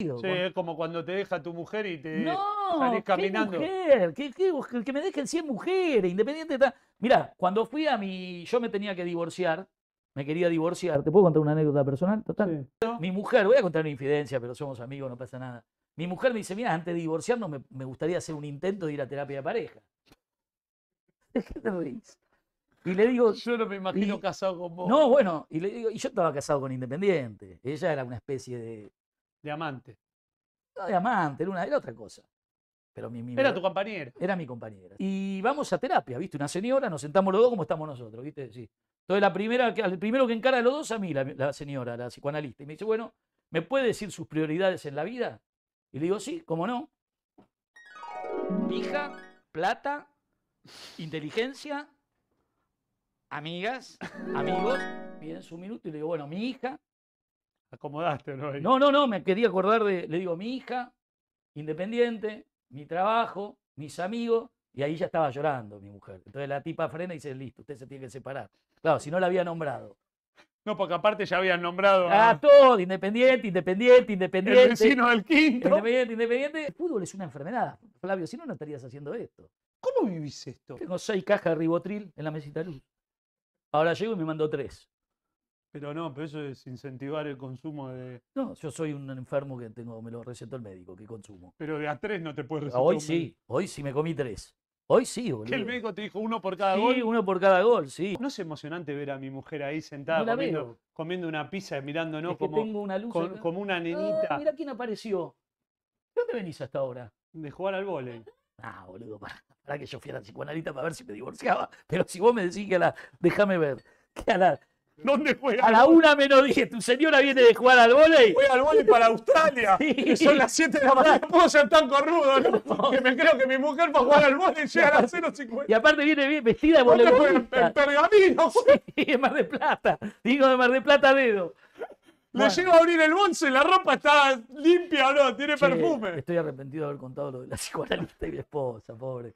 Sí, es como cuando te deja tu mujer y te no, salís caminando. ¿qué mujer? ¿Qué, qué, que me dejen 100 mujeres, independiente de Mira, cuando fui a mi. Yo me tenía que divorciar. Me quería divorciar. ¿Te puedo contar una anécdota personal? Total. Mi mujer, voy a contar una infidencia, pero somos amigos, no pasa nada. Mi mujer me dice: Mira, antes de divorciarnos, me, me gustaría hacer un intento de ir a terapia de pareja. qué te ríes? Y le digo. Yo no me imagino casado con vos. No, bueno, y le digo, y yo estaba casado con Independiente. Ella era una especie de de amante. No de amante, era una, era otra cosa. Pero mi, era tu compañera. Era mi compañera. Y vamos a terapia, ¿viste? Una señora, nos sentamos los dos como estamos nosotros, ¿viste? Entonces, la primera, el primero que encara a los dos a mí, la, señora, la psicoanalista. Y me dice, bueno, ¿me puede decir sus prioridades en la vida? Y le digo, sí, ¿cómo no? Hija, plata, inteligencia, amigas, amigos. bien su minuto y le digo, bueno, mi hija, acomodaste, ¿no? No, no, no, me quería acordar de, le digo, mi hija, independiente, mi trabajo, mis amigos, y ahí ya estaba llorando mi mujer. Entonces la tipa frena y dice, listo, usted se tiene que separar. Claro, si no la había nombrado. No, porque aparte ya habían nombrado a... Ah, todo, independiente, independiente, independiente. El vecino del quinto. Independiente, independiente. El fútbol es una enfermedad, Flavio, si no, no estarías haciendo esto. ¿Cómo vivís esto? Tengo seis cajas de ribotril en la mesita de luz. Ahora llego y me mandó tres. Pero no, pero eso es incentivar el consumo de. No, yo soy un enfermo que tengo, me lo recetó el médico, que consumo. Pero de a tres no te puedes recetar. Hoy sí, hoy sí me comí tres. Hoy sí, boludo. Que el médico te dijo uno por cada gol. Sí, uno por cada gol, sí. ¿No es emocionante ver a mi mujer ahí sentada comiendo, una pizza y mirándonos como, una ah, nenita? mira quién apareció. ¿De dónde venís hasta ahora? De jugar al vóley. Ah, boludo, para, que yo fuera psicoanalista para ver si me divorciaba. Pero si vos me decís que a la. Déjame ver. Que a ¿Dónde juega? A la una menos diez. Tu señora viene de jugar al volei. Voy al volei para Australia. son las 7 de la mañana. puedo ser tan corrudo, ¿no? Que me creo que mi mujer va a jugar al volei llega a las 0.50. Y aparte viene vestida de voleibolista. En, pergamino. Sí, en Mar de Plata. Digo de Mar de Plata dedo. Le llego a abrir el y la ropa está limpia no, tiene perfume. Estoy arrepentido de haber contado lo de la psicoanalista y mi esposa, pobre.